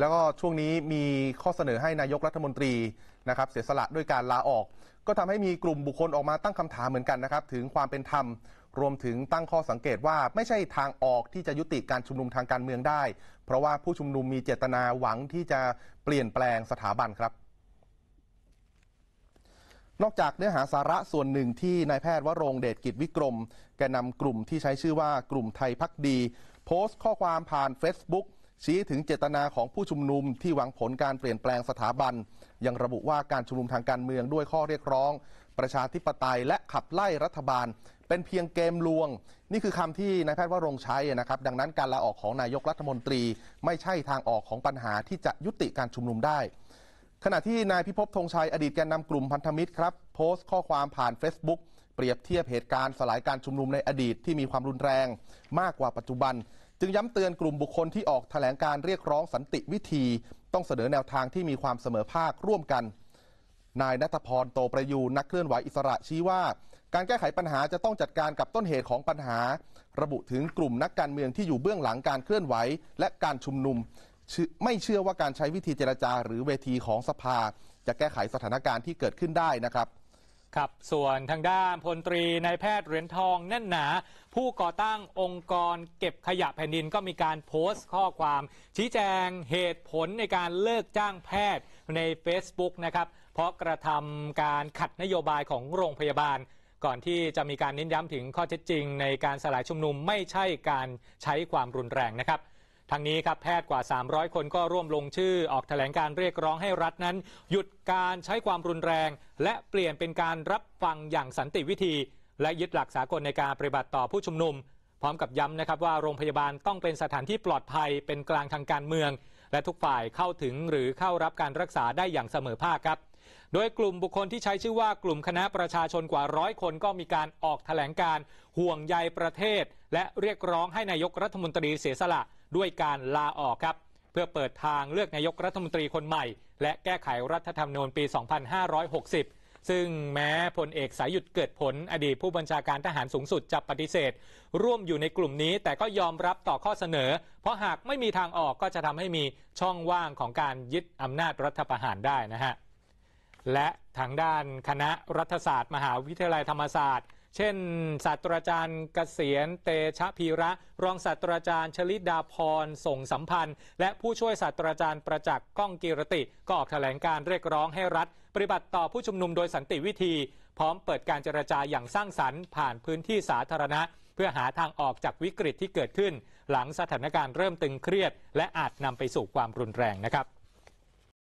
แล้วก็ช่วงนี้มีข้อเสนอให้นายกรัฐมนตรีนะครับเสียสละด้วยการลาออก ก็ทำให้มีกลุ่มบุคคลออกมาตั้งคำถามเหมือนกันนะครับถึงความเป็นธรรม รวมถึงตั้งข้อสังเกตว่าไม่ใช่ทางออกที่จะยุติการชุมนุมทางการเมืองได้ เพราะว่าผู้ชุมนุมมีเจตนาหวังที่จะเปลี่ยนแปลงสถาบันครับ นอกจากเนื้อหาสาระส่วนหนึ่งที่นายแพทย์วรงเดชกิจวิกรม แกนํำกลุ่มที่ใช้ชื่อว่ากลุ่มไทยพักดี โพสต์ข้อความผ่าน Facebook ชี้ถึงเจตนาของผู้ชุมนุมที่หวังผลการเปลี่ยนแปลงสถาบัน ยังระบุว่าการชุมนุมทางการเมืองด้วยข้อเรียกร้อง ประชาธิปไตยและขับไล่รัฐบาล เป็นเพียงเกมลวง นี่คือคำที่นายแพทย์วรงใช้นะครับดังนั้นการลาออกของนายกรัฐมนตรีไม่ใช่ทางออกของปัญหาที่จะยุติการชุมนุมได้ ขณะที่นายพิภพธงชัยอดีตแกนนำกลุ่มพันธมิตรครับโพสต์ข้อความผ่าน Facebook เปรียบเทียบเหตุการณ์สลายการชุมนุมในอดีตที่มีความรุนแรงมากกว่าปัจจุบัน จึงย้ำเตือนกลุ่มบุคคลที่ออกแถลงการเรียกร้องสันติวิธี ต้องเสนอแนวทางที่มีความเสมอภาคร่วมกัน นายนัทพร โตประยูนักเคลื่อนไหวอิสระชี้ว่า การแก้ไขปัญหาจะต้องจัดการกับต้นเหตุของปัญหา ระบุถึงกลุ่มนักการเมืองที่อยู่เบื้องหลังการเคลื่อนไหวและการชุมนุม ไม่เชื่อว่าการใช้วิธีเจรจา หรือเวทีของสภา จะแก้ไขสถานการณ์ที่เกิดขึ้นได้นะครับครับส่วนทางด้านพลตรีนายแพทย์เหรียญทองแน่นหนา ผู้ก่อตั้งองค์กรเก็บขยะแผ่นดินก็มีการโพสต์ข้อความ ชี้แจงเหตุผลในการเลิกจ้างแพทย์ใน Facebook นะครับเพราะกระทำการขัดนโยบายของโรงพยาบาล ก่อนที่จะมีการเน้นย้ำถึงข้อเท็จจริงในการสลายชุมนุมไม่ใช่การใช้ความรุนแรงนะครับทางนี้ครับแพทย์กว่า 300 คนก็ร่วมลงชื่อออกแถลงการเรียกร้องให้รัฐนั้น หยุดการใช้ความรุนแรง และเปลี่ยนเป็นการรับฟังอย่างสันติวิธี และยึดหลักสากลในการปฏิบัติต่อผู้ชุมนุม พร้อมกับย้ำนะครับว่าโรงพยาบาลต้องเป็นสถานที่ปลอดภัยเป็นกลางทางการเมือง และทุกฝ่ายเข้าถึงหรือเข้ารับการรักษาได้อย่างเสมอภาคครับโดยกลุ่มบุคคลที่ใช้ชื่อว่ากลุ่มคณะประชาชนกว่าร้อยคนก็มีการออกแถลงการห่วงใยประเทศ และเรียกร้องให้นายกรัฐมนตรีเสียสละด้วยการลาออกครับ เพื่อเปิดทางเลือกนายกรัฐมนตรีคนใหม่ และแก้ไขรัฐธรรมนูญปี 2560 ซึ่งแม้พลเอกสายหยุดเกิดผลอดีตผู้บัญชาการทหารสูงสุดจะปฏิเสธ ร่วมอยู่ในกลุ่มนี้แต่ก็ยอมรับต่อข้อเสนอ เพราะหากไม่มีทางออกก็จะทำให้มีช่องว่างของการยึดอำนาจรัฐประหารได้นะฮะ และทางด้านคณะรัฐศาสตร์ มหาวิทยาลัยธรรมศาสตร์เช่นศาสตราจารย์เกษียณเตชะพีระ รองศาสตราจารย์ชลิดาพรส่งสัมพันธ์ และผู้ช่วยศาสตราจารย์ประจักษ์ก้องกีรติ ก็ออกแถลงการเรียกร้องให้รัฐปฏิบัติต่อผู้ชุมนุมโดยสันติวิธี พร้อมเปิดการเจรจาอย่างสร้างสรรค์ผ่านพื้นที่สาธารณะ เพื่อหาทางออกจากวิกฤตที่เกิดขึ้น หลังสถานการณ์เริ่มตึงเครียด และอาจนำไปสู่ความรุนแรงนะครับ